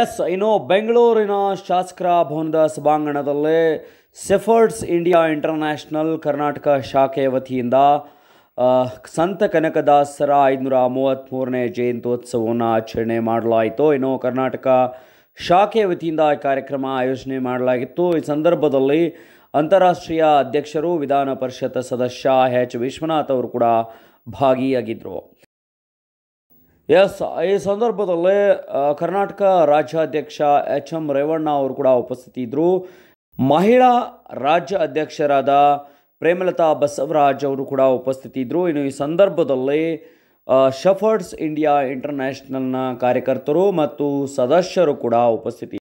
S ಇನ್ನು ಬೆಂಗಳೂರಿನ ಶಾಸಕರ ಭವನದ ಸಭಾಂಗಣದಲ್ಲೇ ಸೆಫರ್ಡ್ಸ್ ಇಂಡಿಯಾ ಇಂಟರ್ನ್ಯಾಷನಲ್ ಕರ್ನಾಟಕ ಶಾಖೆಯ ವತಿಯಿಂದ ಸಂತ ಕನಕದಾಸರ ಐದುನೂರ ಮೂವತ್ತ್ಮೂರನೇ ಜಯಂತ್ಯೋತ್ಸವವನ್ನು ಆಚರಣೆ ಮಾಡಲಾಯಿತು ಇನ್ನು ಕರ್ನಾಟಕ ಶಾಖೆಯ ವತಿಯಿಂದ ಈ ಕಾರ್ಯಕ್ರಮ ಆಯೋಜನೆ ಮಾಡಲಾಗಿತ್ತು ಈ ಸಂದರ್ಭದಲ್ಲಿ ಅಂತಾರಾಷ್ಟ್ರೀಯ ಅಧ್ಯಕ್ಷರು ವಿಧಾನ ಪರಿಷತ್ ಸದಸ್ಯ ಎಚ್ ವಿಶ್ವನಾಥ್ ಅವರು ಕೂಡ ಭಾಗಿಯಾಗಿದ್ದರು ಎಸ್ ಈ ಸಂದರ್ಭದಲ್ಲಿ ಕರ್ನಾಟಕ ರಾಜ್ಯಾಧ್ಯಕ್ಷ ಎಚ್ ಎಂ ರೇವಣ್ಣ ಅವರು ಕೂಡ ಉಪಸ್ಥಿತಿ ಇದ್ದರು ಮಹಿಳಾ ರಾಜ್ಯ ಅಧ್ಯಕ್ಷರಾದ ಪ್ರೇಮಲತಾ ಬಸವರಾಜ್ ಅವರು ಕೂಡ ಉಪಸ್ಥಿತಿ ಇದ್ದರು ಇನ್ನು ಈ ಸಂದರ್ಭದಲ್ಲಿ ಶಫರ್ಡ್ಸ್ ಇಂಡಿಯಾ ಇಂಟರ್ನ್ಯಾಷನಲ್ನ ಕಾರ್ಯಕರ್ತರು ಮತ್ತು ಸದಸ್ಯರು ಕೂಡ ಉಪಸ್ಥಿತಿ